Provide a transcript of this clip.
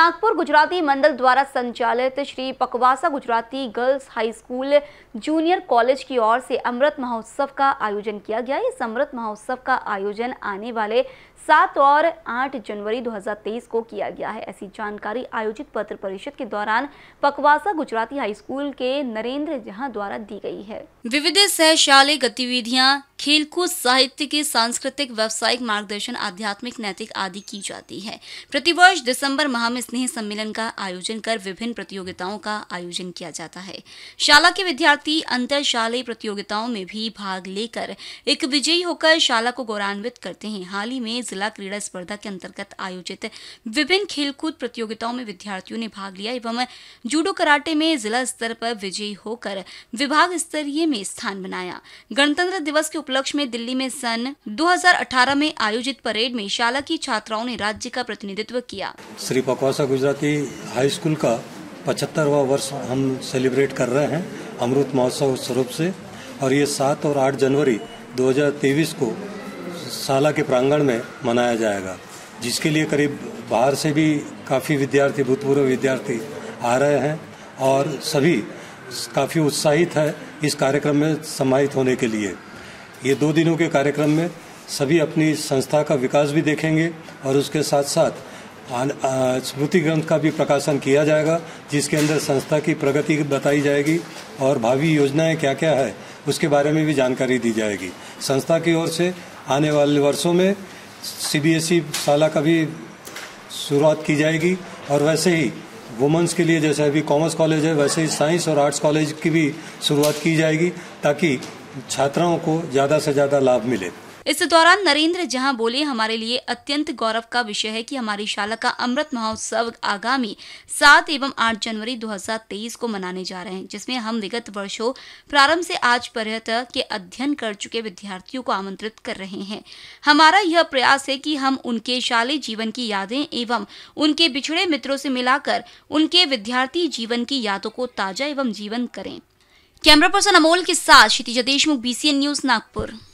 नागपुर गुजराती मंडल द्वारा संचालित Shri Pakwasa Gujarati girls high school junior college की ओर से अमृत महोत्सव का आयोजन किया गया इस अमृत महोत्सव का आयोजन आने वाले सात और आठ जनवरी 2023 को किया गया है ऐसी जानकारी आयोजित पत्र परिषद के दौरान पकवासा गुजराती हाई स्कूल के नरेंद्र झा द्वारा दी गई है विविध सहशाली गतिविधियाँ खेलकूद साहित्य के सांस्कृतिक व्यावसायिक मार्गदर्शन आध्यात्मिक नैतिक आदि की जाती है प्रतिवर्ष दिसंबर माह में स्नेह सम्मेलन का आयोजन कर विभिन्न प्रतियोगिताओं का आयोजन किया जाता है शाला के विद्यार्थी अंतरशालीय प्रतियोगिताओं में भी भाग लेकर एक विजयी होकर शाला को गौरवान्वित करते हैं हाल ही में जिला क्रीड़ा स्पर्धा के अंतर्गत आयोजित विभिन्न खेलकूद प्रतियोगिताओं में विद्यार्थियों ने भाग लिया एवं जूडो कराटे में जिला स्तर पर विजयी होकर विभाग स्तरीय में स्थान बनाया गणतंत्र दिवस के उपलक्ष्य में दिल्ली में सन 2018 में आयोजित परेड में शाला की छात्राओं ने राज्य का प्रतिनिधित्व किया श्री पकवास भाषा गुजराती हाई स्कूल का पचहत्तरवा वर्ष हम सेलिब्रेट कर रहे हैं अमृत महोत्सव स्वरूप से और ये सात और आठ जनवरी 2023 को साला के प्रांगण में मनाया जाएगा जिसके लिए करीब बाहर से भी काफ़ी विद्यार्थी भूतपूर्व विद्यार्थी आ रहे हैं और सभी काफ़ी उत्साहित है इस कार्यक्रम में समाहित होने के लिए ये दो दिनों के कार्यक्रम में सभी अपनी संस्था का विकास भी देखेंगे और उसके साथ साथ स्मृति ग्रंथ का भी प्रकाशन किया जाएगा जिसके अंदर संस्था की प्रगति बताई जाएगी और भावी योजनाएं क्या क्या है उसके बारे में भी जानकारी दी जाएगी संस्था की ओर से आने वाले वर्षों में सीबीएसई शाला का भी शुरुआत की जाएगी और वैसे ही वुमेंस के लिए जैसे अभी कॉमर्स कॉलेज है वैसे ही साइंस और आर्ट्स कॉलेज की भी शुरुआत की जाएगी ताकि छात्राओं को ज़्यादा से ज़्यादा लाभ मिले इस दौरान नरेंद्र जहां बोले हमारे लिए अत्यंत गौरव का विषय है कि हमारी शाला का अमृत महोत्सव आगामी सात एवं आठ जनवरी 2023 को मनाने जा रहे हैं जिसमें हम विगत वर्षों प्रारंभ से आज पर्यटक के अध्ययन कर चुके विद्यार्थियों को आमंत्रित कर रहे हैं हमारा यह प्रयास है की हम उनके शाली जीवन की यादें एवं उनके बिछड़े मित्रों से मिलाकर उनके विद्यार्थी जीवन की यादों को ताजा एवं जीवन करें कैमरा पर्सन अमोल के साथ क्षितिजा देशमुख बीसीएन न्यूज नागपुर